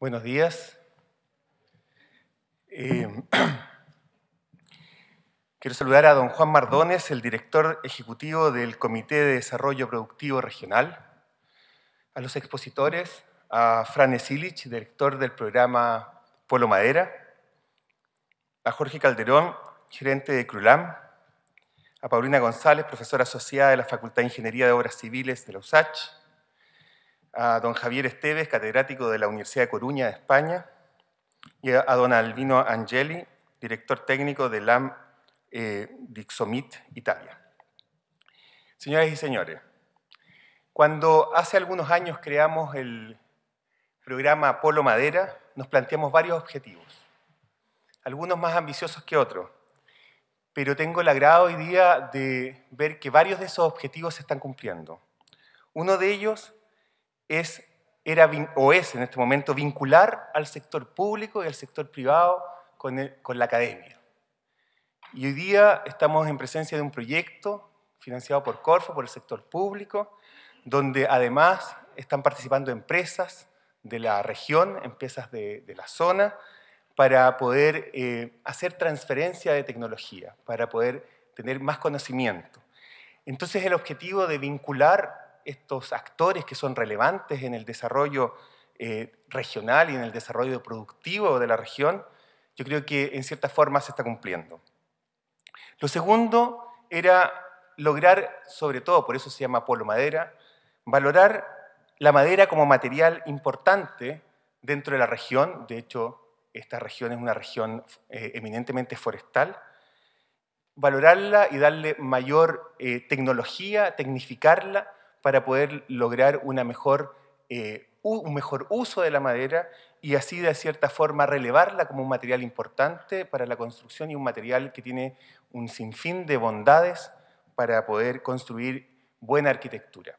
Buenos días. Eh, quiero saludar a don Juan Mardones, el director ejecutivo del Comité de Desarrollo Productivo Regional, a los expositores, a Fran Esilich, director del programa Polo Madera, a Jorge Calderón, gerente de CRULAM, a Paulina González, profesora asociada de la Facultad de Ingeniería de Obras Civiles de la USACH, a don Javier Esteves, catedrático de la Universidad de Coruña, de España, y a don Alvino Angeli, director técnico de LAM eh, Dixomit, Italia. Señoras y señores, cuando hace algunos años creamos el programa Polo Madera, nos planteamos varios objetivos, algunos más ambiciosos que otros, pero tengo el agrado hoy día de ver que varios de esos objetivos se están cumpliendo. Uno de ellos es, era, o es en este momento vincular al sector público y al sector privado con, la academia. Y hoy día estamos en presencia de un proyecto financiado por Corfo, por el sector público, donde además están participando empresas de la región, empresas de, la zona, para poder eh, hacer transferencia de tecnología, para poder tener más conocimiento. Entonces el objetivo de vincular estos actores que son relevantes en el desarrollo eh, regional y en el desarrollo productivo de la región, yo creo que en cierta forma se está cumpliendo. Lo segundo era lograr, sobre todo, por eso se llama polo madera, valorar la madera como material importante dentro de la región. De hecho, esta región es una región eh, eminentemente forestal. Valorarla y darle mayor eh, tecnología, tecnificarla para poder lograr una mejor, eh, un mejor uso de la madera y así de cierta forma relevarla como un material importante para la construcción y un material que tiene un sinfín de bondades para poder construir buena arquitectura.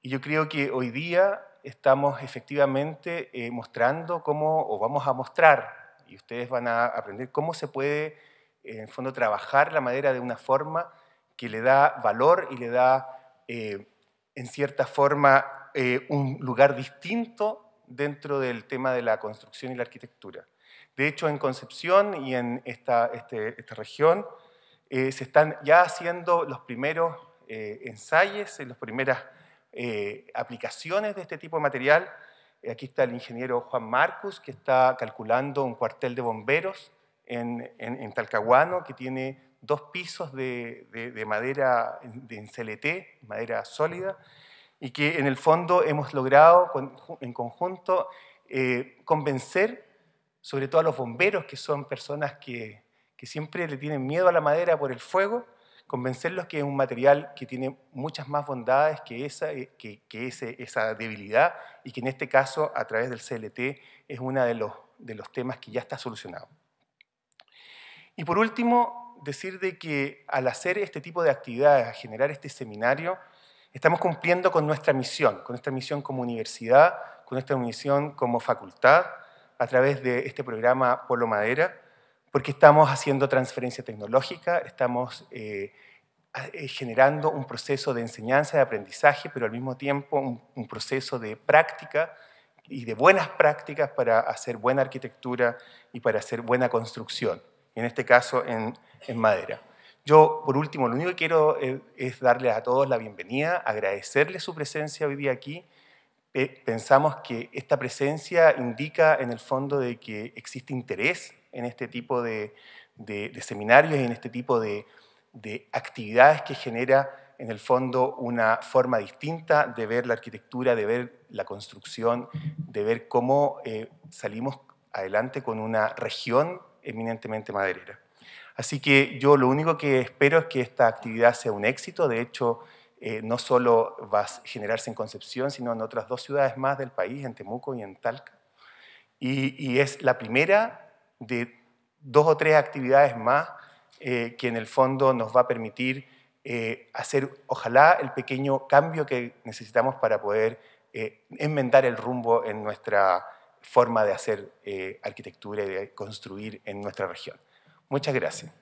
Y yo creo que hoy día estamos efectivamente eh, mostrando cómo, o vamos a mostrar, y ustedes van a aprender cómo se puede, en fondo, trabajar la madera de una forma que le da valor y le da eh, en cierta forma, eh, un lugar distinto dentro del tema de la construcción y la arquitectura. De hecho, en Concepción y en esta, este, región eh, se están ya haciendo los primeros eh, ensayos, eh, las primeras aplicaciones de este tipo de material. Aquí está el ingeniero Juan Marcus, que está calculando un cuartel de bomberos en Talcahuano, que tiene dos pisos de, madera en CLT, madera sólida, y que en el fondo hemos logrado en conjunto eh, convencer, sobre todo a los bomberos, que son personas que, que siempre le tienen miedo a la madera por el fuego, convencerlos que es un material que tiene muchas más bondades que esa, eh, que, que esa debilidad y que en este caso, a través del CLT, es uno de los, de los temas que ya está solucionado. Y por último, decir de que al hacer este tipo de actividades, a generar este seminario, estamos cumpliendo con nuestra misión, con nuestra misión como universidad, con nuestra misión como facultad, a través de este programa Polo Madera, porque estamos haciendo transferencia tecnológica, estamos eh, eh, generando un proceso de enseñanza, de aprendizaje, pero al mismo tiempo un proceso de práctica y de buenas prácticas para hacer buena arquitectura y para hacer buena construcción en este caso en, madera. Yo, por último, lo único que quiero eh, es darles a todos la bienvenida, agradecerles su presencia hoy día aquí. Eh, pensamos que esta presencia indica en el fondo de que existe interés en este tipo de, seminarios y en este tipo de, actividades que genera en el fondo una forma distinta de ver la arquitectura, de ver la construcción, de ver cómo eh, salimos adelante con una región eminentemente maderera. Así que yo lo único que espero es que esta actividad sea un éxito. De hecho, eh, no solo va a generarse en Concepción, sino en otras dos ciudades más del país, en Temuco y en Talca. Y, es la primera de dos o tres actividades más eh, que en el fondo nos va a permitir eh, hacer, ojalá, el pequeño cambio que necesitamos para poder enmendar el rumbo en nuestra forma de hacer eh, arquitectura y de construir en nuestra región. Muchas gracias.